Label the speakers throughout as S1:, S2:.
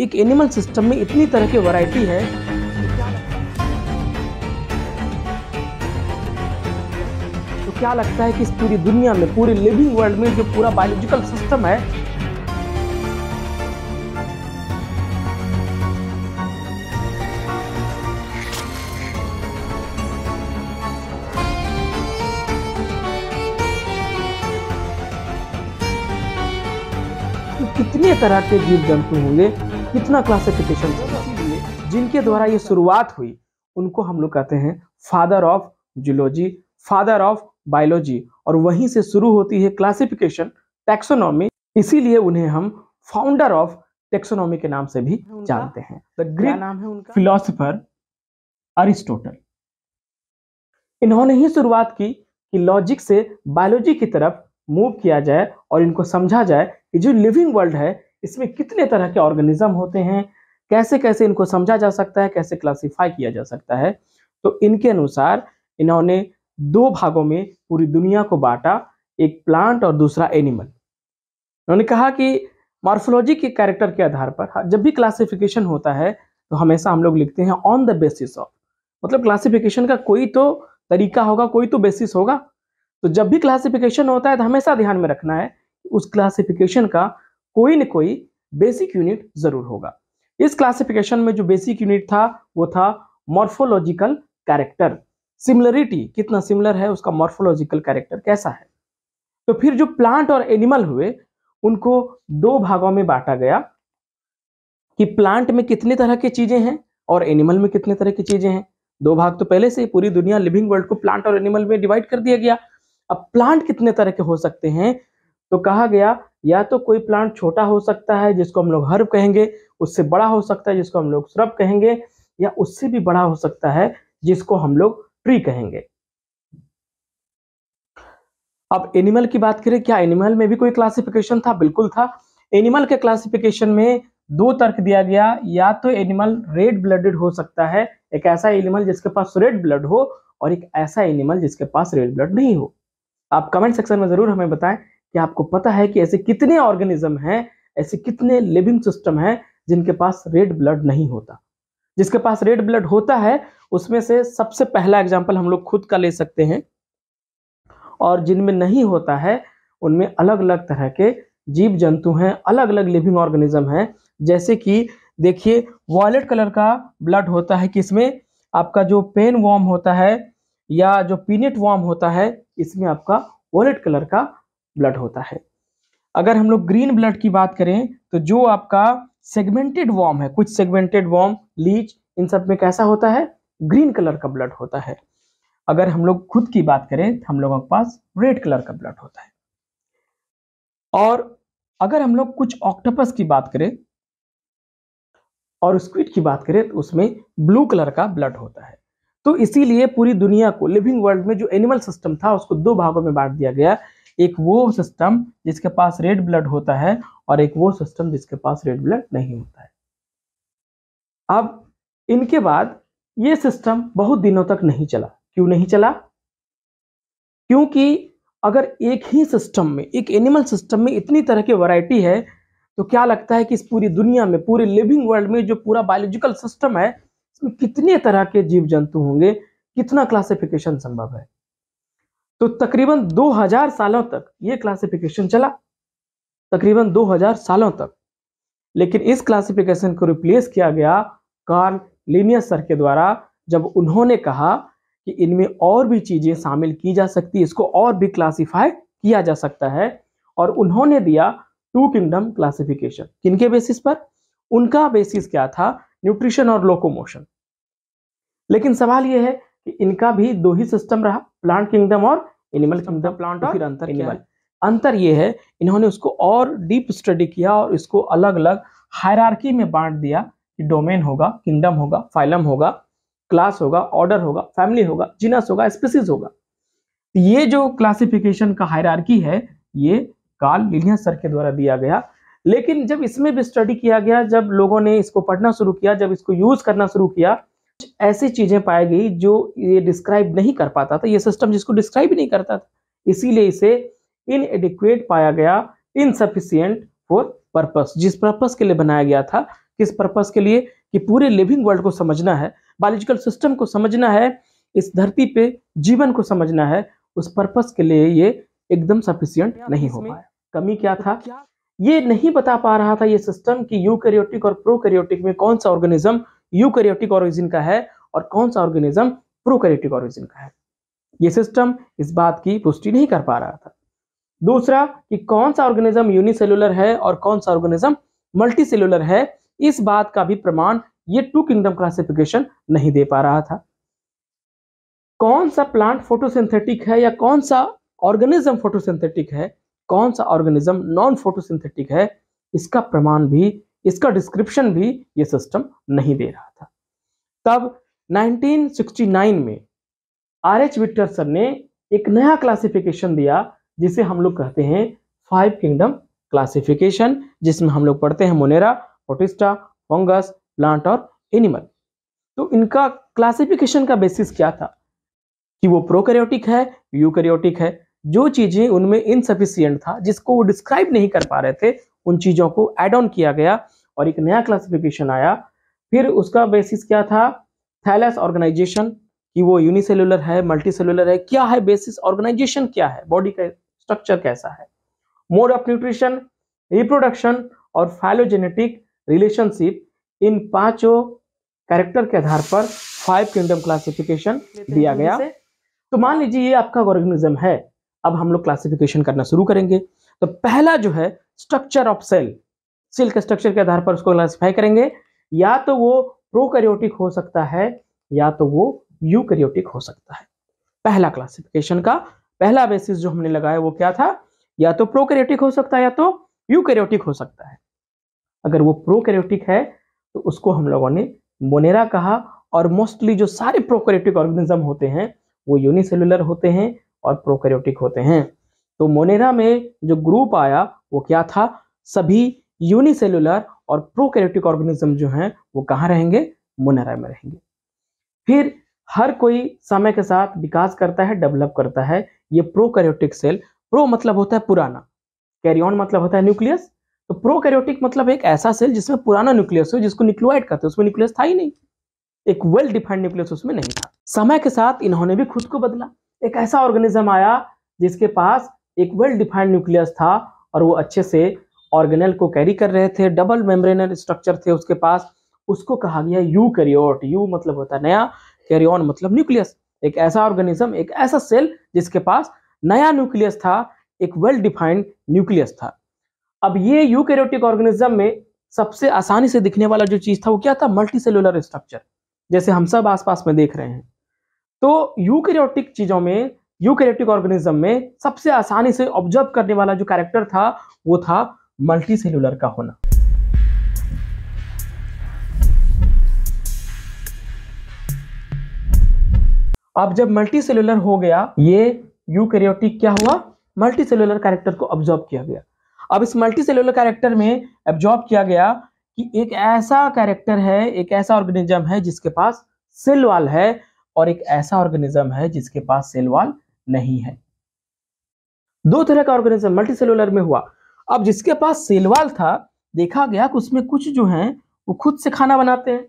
S1: एक animal system में इतनी तरह की वैरायटी है तो क्या लगता है कि इस पूरी दुनिया में पूरे लिविंग वर्ल्ड में जो पूरा बायोलॉजिकल सिस्टम है तो कितने तरह के जीव जंतु होंगे कितना क्लासिफिकेशन इसीलिए जिनके द्वारा ये शुरुआत हुई उनको हम लोग कहते हैं father of zoology father of biology और वहीं से शुरू होती है क्लासिफिकेशन टैक्सोनॉमी इसीलिए उन्हें हम फाउंडर ऑफ टेक्सोनॉमी के नाम से भी जानते हैं द ग्रीक नाम है उनका फिलोसफर अरिस्टोटल इन्होंने ही शुरुआत की कि लॉजिक से बायोलॉजी की तरफ मूव किया जाए और इनको समझा जाए कि जो लिविंग वर्ल्ड है इसमें कितने तरह के ऑर्गेनिज्म होते हैं कैसे कैसे इनको समझा जा सकता है कैसे क्लासिफाई किया जा सकता है तो इनके अनुसार इन्होंने दो भागों में पूरी दुनिया को बांटा एक प्लांट और दूसरा एनिमल उन्होंने कहा कि मार्फोलॉजी के कैरेक्टर के आधार पर हाँ, जब भी क्लासिफिकेशन होता है तो हमेशा हम लोग लिखते हैं ऑन द बेसिस ऑफ मतलब क्लासिफिकेशन का कोई तो तरीका होगा कोई तो बेसिस होगा तो जब भी क्लासिफिकेशन होता है तो हमेशा ध्यान में रखना है उस क्लासिफिकेशन का कोई न कोई बेसिक यूनिट जरूर होगा इस क्लासिफिकेशन में जो बेसिक यूनिट था वो था मॉर्फोलॉजिकल कैरेक्टर सिमिलरिटी कितना सिमिलर है उसका मॉर्फोलॉजिकल कैरेक्टर कैसा है तो फिर जो प्लांट और एनिमल हुए उनको दो भागों में बांटा गया कि प्लांट में कितने तरह की चीजें हैं और एनिमल में कितने तरह की चीजें हैं दो भाग तो पहले से पूरी दुनिया लिविंग वर्ल्ड को प्लांट और एनिमल में डिवाइड कर दिया गया अब प्लांट कितने तरह के हो सकते हैं तो कहा गया या तो कोई प्लांट छोटा हो सकता है जिसको हम लोग हर्ब कहेंगे उससे बड़ा हो सकता है जिसको हम लोग श्रब कहेंगे या उससे भी बड़ा हो सकता है जिसको हम लोग ट्री कहेंगे अब एनिमल की बात करें क्या एनिमल में भी कोई क्लासिफिकेशन था बिल्कुल था एनिमल के क्लासिफिकेशन में दो तर्क दिया गया या तो एनिमल रेड ब्लडेड हो सकता है एक ऐसा एनिमल जिसके पास रेड ब्लड हो और एक ऐसा एनिमल जिसके पास रेड ब्लड नहीं हो आप कमेंट सेक्शन में जरूर हमें बताएं क्या आपको पता है कि ऐसे कितने ऑर्गेनिज्म हैं ऐसे कितने लिविंग सिस्टम हैं जिनके पास रेड ब्लड नहीं होता जिसके पास रेड ब्लड होता है उसमें से सबसे पहला एग्जाम्पल हम लोग खुद का ले सकते हैं और जिनमें नहीं होता है उनमें अलग अलग तरह के जीव जंतु हैं अलग अलग लिविंग ऑर्गेनिज्म हैं जैसे कि देखिए वॉयलेट कलर का ब्लड होता है कि इसमें आपका जो पेन वॉर्म होता है या जो पीनेट वॉर्म होता है इसमें आपका वॉयलेट कलर का ब्लड होता है अगर हम लोग ग्रीन ब्लड की बात करें तो जो आपका सेगमेंटेड वॉर्म है कुछ सेगमेंटेड वॉर्म लीच इन सब में कैसा होता है ग्रीन कलर का ब्लड होता है अगर हम लोग खुद की बात करें तो हम लोगों के पास रेड कलर का ब्लड होता है और अगर हम लोग कुछ ऑक्टोपस की बात करें और स्क्विड की बात करें तो उसमें ब्लू कलर का ब्लड होता है तो इसीलिए पूरी दुनिया को लिविंग वर्ल्ड में जो एनिमल सिस्टम था उसको दो भागों में बांट दिया गया एक वो सिस्टम जिसके पास रेड ब्लड होता है और एक वो सिस्टम जिसके पास रेड ब्लड नहीं होता है अब इनके बाद ये सिस्टम बहुत दिनों तक नहीं चला क्यों नहीं चला क्योंकि अगर एक ही सिस्टम में एक एनिमल सिस्टम में इतनी तरह की वैरायटी है तो क्या लगता है कि इस पूरी दुनिया में पूरे लिविंग वर्ल्ड में जो पूरा बायोलॉजिकल सिस्टम है इसमें कितने तरह के जीव जंतु होंगे कितना क्लासिफिकेशन संभव है तो तकरीबन 2000 सालों तक ये क्लासिफिकेशन चला तकरीबन 2000 सालों तक लेकिन इस क्लासिफिकेशन को रिप्लेस किया गया कार्ल लिनियस सर के द्वारा जब उन्होंने कहा कि इनमें और भी चीज़ें शामिल की जा सकती है इसको और भी क्लासीफाई किया जा सकता है और उन्होंने दिया टू किंगडम क्लासिफिकेशन किनके बेसिस पर उनका बेसिस क्या था न्यूट्रिशन और लोकोमोशन लेकिन सवाल यह है कि इनका भी दो ही सिस्टम रहा प्लांट किंगडम और एनिमल किंगडम प्लांट और फिर अंतर एनिमल अंतर ये है इन्होंने उसको और डीप स्टडी किया और इसको अलग अलग हायरार्की में बांट दिया कि डोमेन होगा किंगडम होगा फाइलम होगा क्लास होगा ऑर्डर होगा फैमिली होगा जीनस होगा स्पीसीज होगा तो ये जो क्लासिफिकेशन का हायरार्की है ये काल लिलियन सर के द्वारा दिया गया लेकिन जब इसमें भी स्टडी किया गया जब लोगों ने इसको पढ़ना शुरू किया जब इसको यूज करना शुरू किया कुछ ऐसी चीज़ें पाई गई जो ये डिस्क्राइब नहीं कर पाता था ये सिस्टम जिसको डिस्क्राइब ही नहीं करता था इसीलिए इसे इन एडिक्वेट पाया गया इनसफिशियंट फॉर पर्पस जिस पर्पस के लिए बनाया गया था किस पर्पस के लिए कि पूरे लिविंग वर्ल्ड को समझना है बायोलॉजिकल सिस्टम को समझना है इस धरती पे जीवन को समझना है उस पर्पस के लिए ये एकदम सफिशियंट नहीं हो पाया कमी क्या तो था ये नहीं बता पा रहा था ये सिस्टम कि यूकैरियोटिक और प्रोकैरियोटिक में कौन सा ऑर्गेनिज्म यूकैरियोटिक ऑरिजिन का है और कौन सा ऑर्गेनिज्म प्रोकैरियोटिक ऑरिजिन का है ये सिस्टम इस बात की पुष्टि नहीं कर पा रहा था दूसरा कि कौन सा ऑर्गेनिज्म यूनिसेलुलर है और कौन सा ऑर्गेनिज्म मल्टीसेलुलर है इस बात का भी प्रमाण ये टू किंगडम क्लासिफिकेशन नहीं दे पा रहा था कौन सा प्लांट फोटोसिंथेटिक है या कौन सा ऑर्गेनिज्म फोटोसिंथेटिक है कौन सा ऑर्गेनिज्म नॉन फोटोसिंथेटिक है इसका प्रमाण भी इसका डिस्क्रिप्शन भी ये सिस्टम नहीं दे रहा था तब 1969 में आर एच विक्टर सर ने एक नया क्लासिफिकेशन दिया जिसे हम लोग कहते हैं फाइव किंगडम क्लासिफिकेशन जिसमें हम लोग पढ़ते हैं मोनेरा पोटिस्टा फंगस प्लांट और एनिमल तो इनका क्लासिफिकेशन का बेसिस क्या था कि वो प्रोकैरियोटिक है यूकैरियोटिक है जो चीजें उनमें इनसफिशियंट था जिसको वो डिस्क्राइब नहीं कर पा रहे थे उन चीज़ों को एड ऑन किया गया और एक नया क्लासिफिकेशन आया फिर उसका बेसिस क्या था थैलस ऑर्गेनाइजेशन कि वो यूनिसेलुलर है मल्टी सेलुलर है क्या है बेसिस ऑर्गेनाइजेशन क्या है बॉडी का स्ट्रक्चर कैसा है मोड ऑफ न्यूट्रिशन रिप्रोडक्शन और फाइलोजेनेटिक रिलेशनशिप इन पांचों कैरेक्टर के आधार पर फाइव किंगडम क्लासिफिकेशन दिया गया तो मान लीजिए ये आपका ऑर्गेनिज्म है अब हम लोग क्लासिफिकेशन करना शुरू करेंगे तो पहला जो है स्ट्रक्चर ऑफ सेल सेल के स्ट्रक्चर के आधार पर उसको क्लासिफाई करेंगे या तो वो प्रोकैरियोटिक हो सकता है या तो वो यूकैरियोटिक हो सकता है पहला क्लासिफिकेशन का पहला बेसिस जो हमने लगाया वो क्या था या तो प्रोकैरियोटिक हो सकता है या तो यूकैरियोटिक हो सकता है अगर वो प्रोकैरियोटिक है तो उसको हम लोगों ने मोनेरा कहा और मोस्टली जो सारे प्रोकैरियोटिक ऑर्गेनिज्म होते हैं वो यूनिसेलुलर होते हैं और प्रोकैरियोटिक होते हैं तो मोनेरा में जो ग्रुप आया वो क्या था सभी यूनिसेलुलर और प्रोकैरियोटिक ऑर्गेनिज्म जो हैं वो कहाँ रहेंगे मोनेरा में रहेंगे फिर हर कोई समय के साथ विकास करता है डेवलप करता है ये प्रोकैरियोटिक सेल प्रो मतलब होता है पुराना कैरियन मतलब होता है न्यूक्लियस तो प्रोकैरियोटिक मतलब एक ऐसा सेल जिसमें पुराना न्यूक्लियस हो जिसको न्यूक्लियोइड कहते हैं उसमें न्यूक्लियस था ही नहीं एक वेल डिफाइंड न्यूक्लियस उसमें नहीं था समय के साथ इन्होंने भी खुद को बदला एक ऐसा ऑर्गेनिज्म आया जिसके पास एक वेल डिफाइंड न्यूक्लियस था और वो अच्छे से ऑर्गेनल को कैरी कर रहे थे डबल मेम्ब्रेनल स्ट्रक्चर थे उसके पास उसको कहा गया यू कैरियोट यू मतलब होता है नया कैरियोन मतलब न्यूक्लियस एक ऐसा ऑर्गेनिज्म एक ऐसा सेल जिसके पास नया न्यूक्लियस था एक वेल डिफाइंड न्यूक्लियस था अब ये यू कैरियोटिक ऑर्गेनिज्म में सबसे आसानी से दिखने वाला जो चीज था वो क्या था मल्टी सेलुलर स्ट्रक्चर जैसे हम सब आसपास में देख रहे हैं तो यूकैरियोटिक चीज़ों में यूकैरियोटिक ऑर्गेनिज्म में सबसे आसानी से ऑब्जर्व करने वाला जो कैरेक्टर था वो था मल्टी सेलुलर का होना अब जब मल्टी सेलुलर हो गया ये यूकैरियोटिक क्या हुआ मल्टी सेलुलर कैरेक्टर को ऑब्जॉर्व किया गया अब इस मल्टी सेलुलर कैरेक्टर में ऑब्जॉर्व किया गया कि एक ऐसा कैरेक्टर है एक ऐसा ऑर्गेनिज्म है जिसके पास सेल वाल है और एक ऐसा ऑर्गेनिज्म है जिसके पास सेल वॉल नहीं है दो तरह का ऑर्गेनिज्म मल्टी सेलुलर में हुआ अब जिसके पास सेल वॉल था देखा गया कि उसमें कुछ जो है वो खुद से खाना बनाते हैं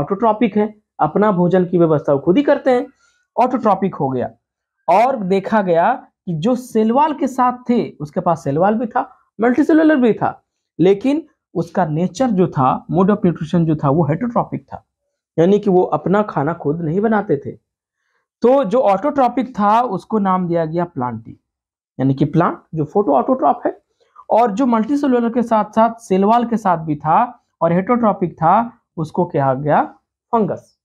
S1: ऑटोट्रॉपिक है अपना भोजन की व्यवस्था वो खुद ही करते हैं ऑटोट्रॉपिक हो गया और देखा गया कि जो सेलवाल के साथ थे उसके पास सेलवाल भी था मल्टी सेलुलर भी था लेकिन उसका नेचर जो था मोड ऑफ न्यूट्रिशन जो था वो हेटोट्रॉपिक था यानी कि वो अपना खाना खुद नहीं बनाते थे तो जो ऑटोट्रॉपिक था उसको नाम दिया गया प्लांटी यानी कि प्लांट जो फोटो ऑटोट्रॉप है और जो मल्टी के साथ साथ सेलवाल के साथ भी था और हेटोट्रॉपिक था उसको कहा गया फंगस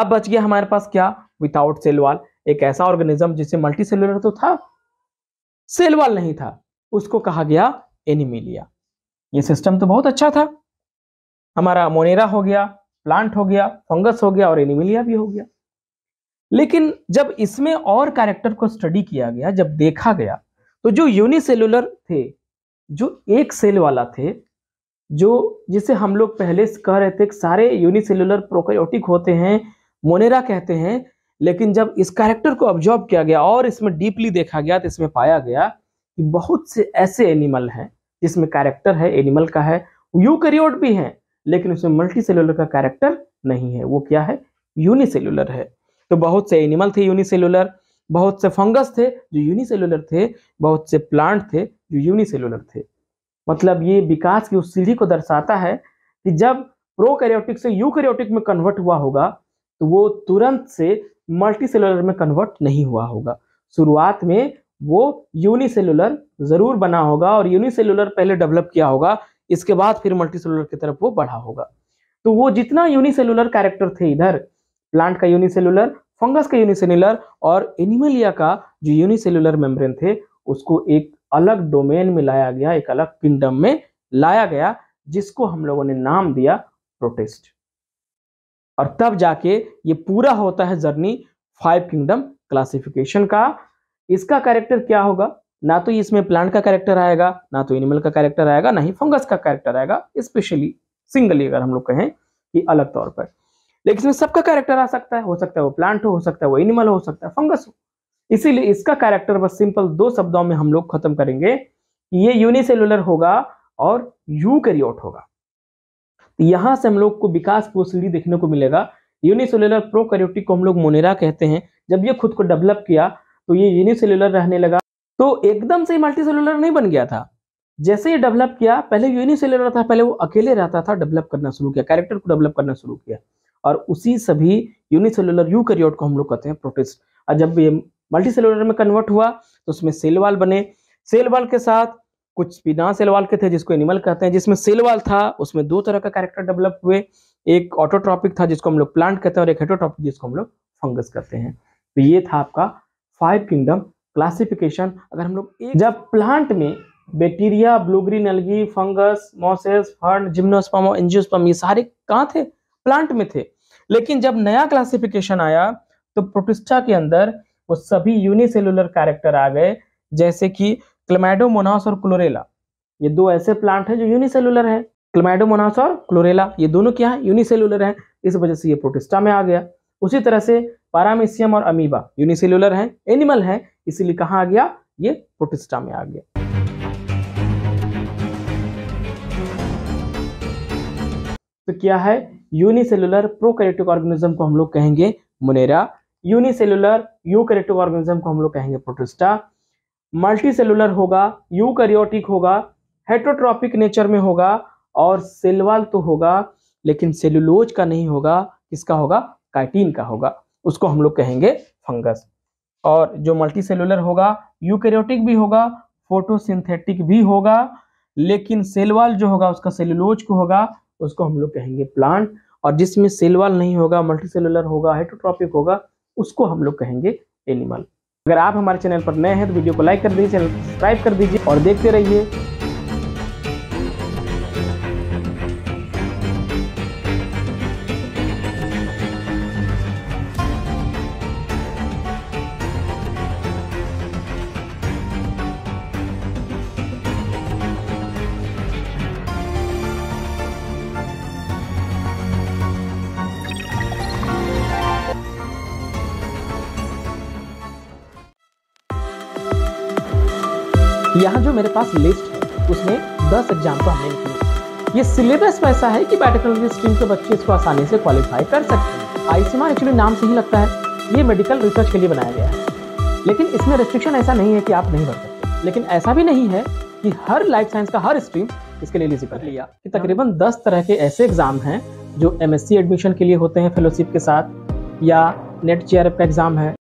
S1: अब बच गया हमारे पास क्या विदाउट सेलवाल एक ऐसा ऑर्गेनिज्म जिसे मल्टी तो था सेलवाल नहीं था उसको कहा गया एनिमिलिया ये सिस्टम तो बहुत अच्छा था हमारा मोनेरा हो गया प्लांट हो गया फंगस हो गया और एनिमिलिया भी हो गया लेकिन जब इसमें और कैरेक्टर को स्टडी किया गया जब देखा गया तो जो यूनिसेलुलर थे जो एक सेल वाला थे जो जिसे हम लोग पहले कह रहे थे सारे यूनिसेलुलर प्रोकैरियोटिक होते हैं मोनेरा कहते हैं लेकिन जब इस कैरेक्टर को ऑब्जॉर्व किया गया और इसमें डीपली देखा गया तो इसमें पाया गया कि बहुत से ऐसे एनिमल हैं जिसमें कैरेक्टर है एनिमल का है यूकैरियोट भी हैं लेकिन उसमें मल्टी सेलुलर का कैरेक्टर नहीं है वो क्या है यूनिसेलुलर है तो बहुत से एनिमल थे यूनिसेलुलर बहुत से फंगस थे जो यूनिसेलुलर थे बहुत से प्लांट थे जो यूनिसेलुलर थे मतलब ये विकास की उस सीढ़ी को दर्शाता है कि जब प्रोकैरियोटिक से यूकैरियोटिक में कन्वर्ट हुआ होगा तो वो तुरंत से मल्टी सेलुलर में कन्वर्ट नहीं हुआ होगा शुरुआत में वो यूनिसेलुलर ज़रूर बना होगा और यूनिसेलुलर पहले डेवलप किया होगा इसके बाद फिर मल्टीसेलुलर की तरफ वो बढ़ा होगा तो वो जितना यूनिसेलुलर कैरेक्टर थे इधर प्लांट का यूनिसेलुलर फंगस का यूनिसेलुलर और एनिमलिया का जो यूनिसेलुलर मेम्ब्रेन थे उसको एक अलग डोमेन में लाया गया एक अलग किंगडम में लाया गया जिसको हम लोगों ने नाम दिया प्रोटेस्ट और तब जाके ये पूरा होता है जर्नी फाइव किंगडम क्लासिफिकेशन का इसका कैरेक्टर क्या होगा ना तो इसमें प्लांट का कैरेक्टर आएगा ना तो एनिमल का कैरेक्टर आएगा ना ही फंगस का कैरेक्टर आएगा स्पेशली सिंगली अगर हम लोग कहें कि अलग तौर पर लेकिन इसमें सबका कैरेक्टर आ सकता है हो सकता है वो प्लांट हो सकता है वो एनिमल हो सकता है फंगस हो इसीलिए इसका कैरेक्टर बस सिंपल दो शब्दों में हम लोग खत्म करेंगे ये यूनिसेलुलर होगा और यूकैरियोट होगा तो यहां से हम लोग को विकास सीढ़ी देखने को मिलेगा यूनिसेलुलर प्रोकैरियोटिक को हम लोग मोनेरा कहते हैं जब ये खुद को डेवलप किया तो ये यूनिसेलुलर रहने लगा तो एकदम से मल्टी सेलुलर नहीं बन गया था जैसे ही डेवलप किया पहले यूनिसेलुलर था पहले वो अकेले रहता था डेवलप करना शुरू किया कैरेक्टर को डेवलप करना शुरू किया और उसी सभी यूनिसेलुलर यूकैरियोट को हम लोग कहते हैं प्रोटेस्ट और जब ये मल्टी सेलुलर में कन्वर्ट हुआ तो उसमें सेलवाल बने सेलवाल के साथ कुछ बिना सेलवाल के थे जिसको एनिमल कहते हैं जिसमें सेलवाल था उसमें दो तरह का कैरेक्टर डेवलप हुए एक ऑटोट्रॉपिक था जिसको हम लोग प्लांट कहते हैं और एक हेटोट्रॉपिक जिसको हम लोग फंगस कहते हैं तो ये था आपका फाइव किंगडम क्लासिफिकेशन अगर हम लोग जब प्लांट में bacteria blue green algae fungus mosses fern gymnosperm और एंजियोस्पम ये सारे कहाँ थे प्लांट में थे लेकिन जब नया क्लासिफिकेशन आया तो प्रोटिस्टा के अंदर वो सभी यूनिसेलुलर कैरेक्टर आ गए जैसे कि क्लमेडोमोनास और क्लोरेला ये दो ऐसे प्लांट हैं जो यूनिसेलुलर हैं क्लेमेडोमोनास और क्लोरेला ये दोनों क्या है यूनिसेलुलर हैं इस वजह से ये प्रोटिस्टा में आ गया उसी तरह से पारामिसियम और अमीबा यूनिसेलुलर हैं एनिमल हैं इसीलिए कहा आ गया ये प्रोटिस्टा में आ गया तो क्या है यूनिसेलुलर प्रोकैरियोटिक ऑर्गेनिज्म को हम लोग कहेंगे मुनेरा यूनिसेलुलर यूकैरियोटिक ऑर्गेनिज्म को हम लोग कहेंगे प्रोटिस्टा मल्टीसेलुलर होगा यूकैरियोटिक होगा हेट्रोट्रॉपिक नेचर में होगा और सेलवाल तो होगा लेकिन सेलुलोज का नहीं होगा किसका होगा काइटीन का होगा उसको हम लोग कहेंगे फंगस और जो मल्टी सेलुलर होगा यूकेरियोटिक भी होगा फोटोसिंथेटिक भी होगा लेकिन सेलवाल जो होगा उसका सेलुलोज को होगा उसको हम लोग कहेंगे प्लांट और जिसमें सेलवाल नहीं होगा मल्टी सेलुलर होगा हेटोट्रॉपिक होगा उसको हम लोग कहेंगे एनिमल अगर आप हमारे चैनल पर नए हैं तो वीडियो को लाइक कर दीजिए चैनल को सब्सक्राइब कर दीजिए और देखते रहिए यहाँ जो मेरे पास लिस्ट है उसमें दस एग्जाम तो हमने निकले ये सिलेबस वैसा है कि बायोटेक्नोलॉजी स्ट्रीम के बच्चे इसको आसानी से क्वालिफाई कर सकते हैं आईसीमा एक्चुअली नाम से ही लगता है ये मेडिकल रिसर्च के लिए बनाया गया है लेकिन इसमें रिस्ट्रिक्शन ऐसा नहीं है कि आप नहीं भर सकते लेकिन ऐसा भी नहीं है कि हर लाइफ साइंस का हर स्ट्रीम इसके लिए एलिजिबल लिया कि तकरीबन दस तरह के ऐसे एग्ज़ाम हैं जो एम एडमिशन के लिए होते हैं फेलोशिप के साथ या नेट चेयर का एग्ज़ाम है